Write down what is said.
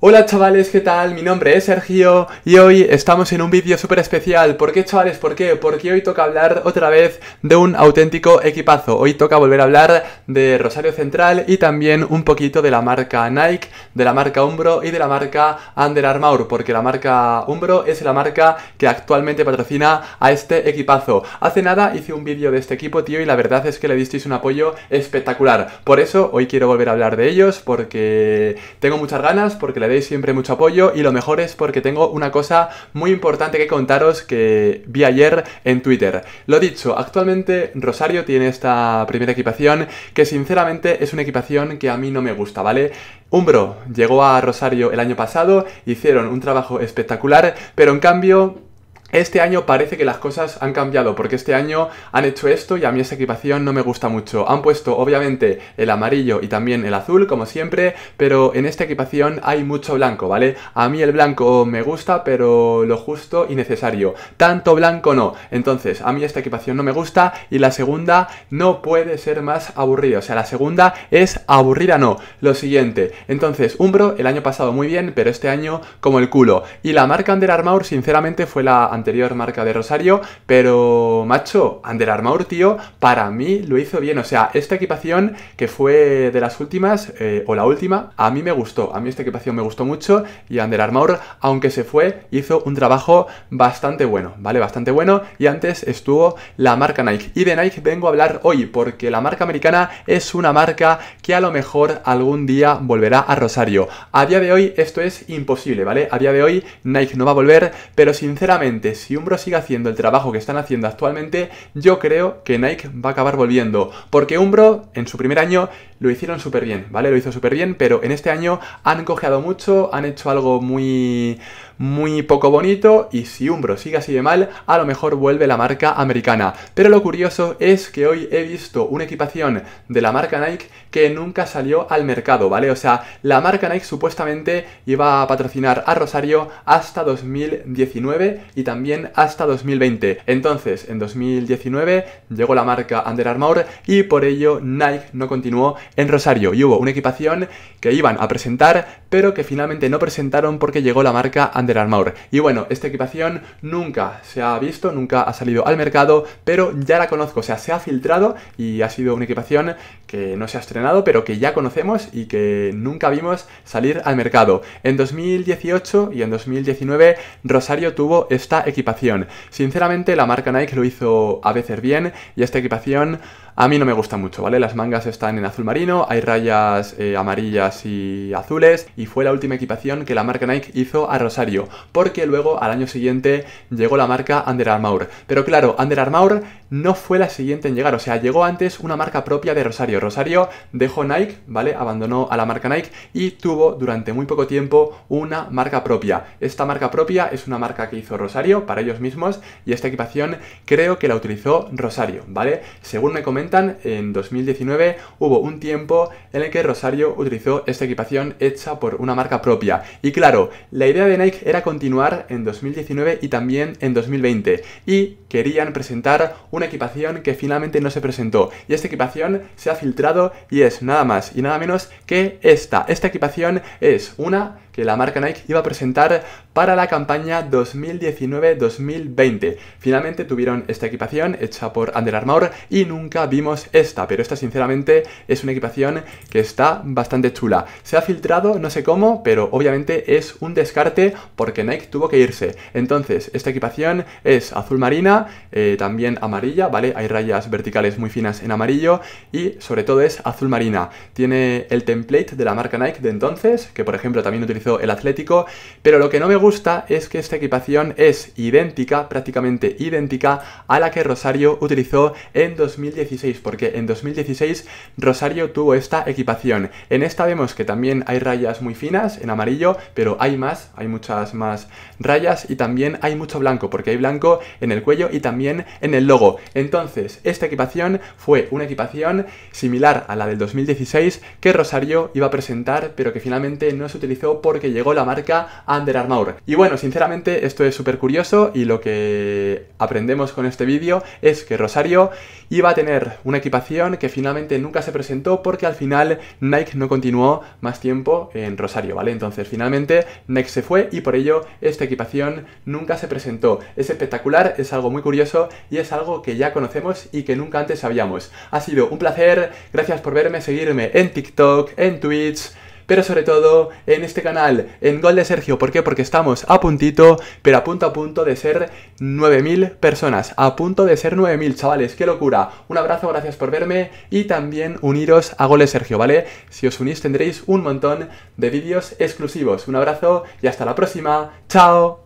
Hola chavales, ¿qué tal? Mi nombre es Sergio y hoy estamos en un vídeo súper especial. ¿Por qué chavales? ¿Por qué? Porque hoy toca hablar otra vez de un auténtico equipazo. Hoy toca volver a hablar de Rosario Central y también un poquito de la marca Nike, de la marca Umbro y de la marca Under Armour, porque la marca Umbro es la marca que actualmente patrocina a este equipazo. Hace nada hice un vídeo de este equipo, tío, y la verdad es que le disteis un apoyo espectacular. Por eso hoy quiero volver a hablar de ellos, porque tengo muchas ganas, porque le siempre mucho apoyo y lo mejor es porque tengo una cosa muy importante que contaros que vi ayer en Twitter. Lo dicho, actualmente Rosario tiene esta primera equipación que sinceramente es una equipación que a mí no me gusta, ¿vale? Umbro llegó a Rosario el año pasado, hicieron un trabajo espectacular, pero en cambio este año parece que las cosas han cambiado, porque este año han hecho esto y a mí esta equipación no me gusta mucho. Han puesto, obviamente, el amarillo y también el azul, como siempre, pero en esta equipación hay mucho blanco, ¿vale? A mí el blanco me gusta, pero lo justo y necesario. Tanto blanco no. Entonces, a mí esta equipación no me gusta y la segunda no puede ser más aburrida. O sea, la segunda es aburrida no. Lo siguiente. Entonces, Umbro el año pasado muy bien, pero este año como el culo. Y la marca Under Armour, sinceramente, fue la anterior anterior marca de Rosario, pero macho, Under Armour, tío, para mí lo hizo bien. O sea, esta equipación que fue de las últimas, eh, o la última, a mí me gustó. A mí esta equipación me gustó mucho y Under Armour, aunque se fue, hizo un trabajo bastante bueno, ¿vale? Bastante bueno. Y antes estuvo la marca Nike. Y de Nike vengo a hablar hoy, porque la marca americana es una marca que a lo mejor algún día volverá a Rosario. A día de hoy esto es imposible, ¿vale? A día de hoy Nike no va a volver, pero sinceramente, si Umbro sigue haciendo el trabajo que están haciendo actualmente, yo creo que Nike va a acabar volviendo. Porque Umbro en su primer año lo hicieron súper bien, ¿vale? Lo hizo súper bien, pero en este año han cojeado mucho, han hecho algo muy muy poco bonito y si Umbro sigue así de mal, a lo mejor vuelve la marca americana. Pero lo curioso es que hoy he visto una equipación de la marca Nike que nunca salió al mercado, ¿vale? O sea, la marca Nike supuestamente iba a patrocinar a Rosario hasta 2019 y también hasta 2020. Entonces, en 2019 llegó la marca Under Armour y por ello Nike no continuó en Rosario y hubo una equipación que iban a presentar pero que finalmente no presentaron porque llegó la marca Under del Armour. Y bueno, esta equipación nunca se ha visto, nunca ha salido al mercado, pero ya la conozco, o sea, se ha filtrado y ha sido una equipación que no se ha estrenado, pero que ya conocemos y que nunca vimos salir al mercado. En 2018 y en 2019 Rosario tuvo esta equipación. Sinceramente, la marca Nike lo hizo a veces bien y esta equipación a mí no me gusta mucho, ¿vale? Las mangas están en azul marino, hay rayas eh, amarillas y azules, y fue la última equipación que la marca Nike hizo a Rosario, porque luego al año siguiente llegó la marca Under Armour. Pero claro, Under Armour no fue la siguiente en llegar, o sea, llegó antes una marca propia de Rosario. Rosario dejó Nike, ¿vale? Abandonó a la marca Nike y tuvo durante muy poco tiempo una marca propia. Esta marca propia es una marca que hizo Rosario para ellos mismos, y esta equipación creo que la utilizó Rosario, ¿vale? Según me comentan, en 2019 hubo un tiempo en el que Rosario utilizó esta equipación hecha por una marca propia. Y claro, la idea de Nike era continuar en 2019 y también en 2020. Y querían presentar una equipación que finalmente no se presentó. Y esta equipación se ha filtrado y es nada más y nada menos que esta. Esta equipación es una que la marca Nike iba a presentar para la campaña 2019-2020. Finalmente tuvieron esta equipación hecha por Under Armour y nunca vimos esta, pero esta sinceramente es una equipación que está bastante chula. Se ha filtrado, no sé cómo, pero obviamente es un descarte porque Nike tuvo que irse. Entonces, esta equipación es azul marina, eh, también amarilla, ¿vale? Hay rayas verticales muy finas en amarillo y sobre todo es azul marina. Tiene el template de la marca Nike de entonces, que por ejemplo también utilizó el Atlético, pero lo que no me es que esta equipación es idéntica, prácticamente idéntica, a la que Rosario utilizó en 2016, porque en 2016 Rosario tuvo esta equipación. En esta vemos que también hay rayas muy finas en amarillo, pero hay más, hay muchas más rayas y también hay mucho blanco, porque hay blanco en el cuello y también en el logo. Entonces, esta equipación fue una equipación similar a la del 2016 que Rosario iba a presentar, pero que finalmente no se utilizó porque llegó la marca Under Armour. Y bueno, sinceramente esto es súper curioso y lo que aprendemos con este vídeo es que Rosario iba a tener una equipación que finalmente nunca se presentó porque al final Nike no continuó más tiempo en Rosario, ¿vale? Entonces finalmente Nike se fue y por ello esta equipación nunca se presentó. Es espectacular, es algo muy curioso y es algo que ya conocemos y que nunca antes sabíamos. Ha sido un placer, gracias por verme, seguirme en TikTok, en Twitch, pero sobre todo en este canal, en Gol de Sergio. ¿Por qué? Porque estamos a puntito, pero a punto a punto de ser 9.000 personas. A punto de ser 9.000, chavales. ¡Qué locura! Un abrazo, gracias por verme y también uniros a Gol de Sergio, ¿vale? Si os unís tendréis un montón de vídeos exclusivos. Un abrazo y hasta la próxima. ¡Chao!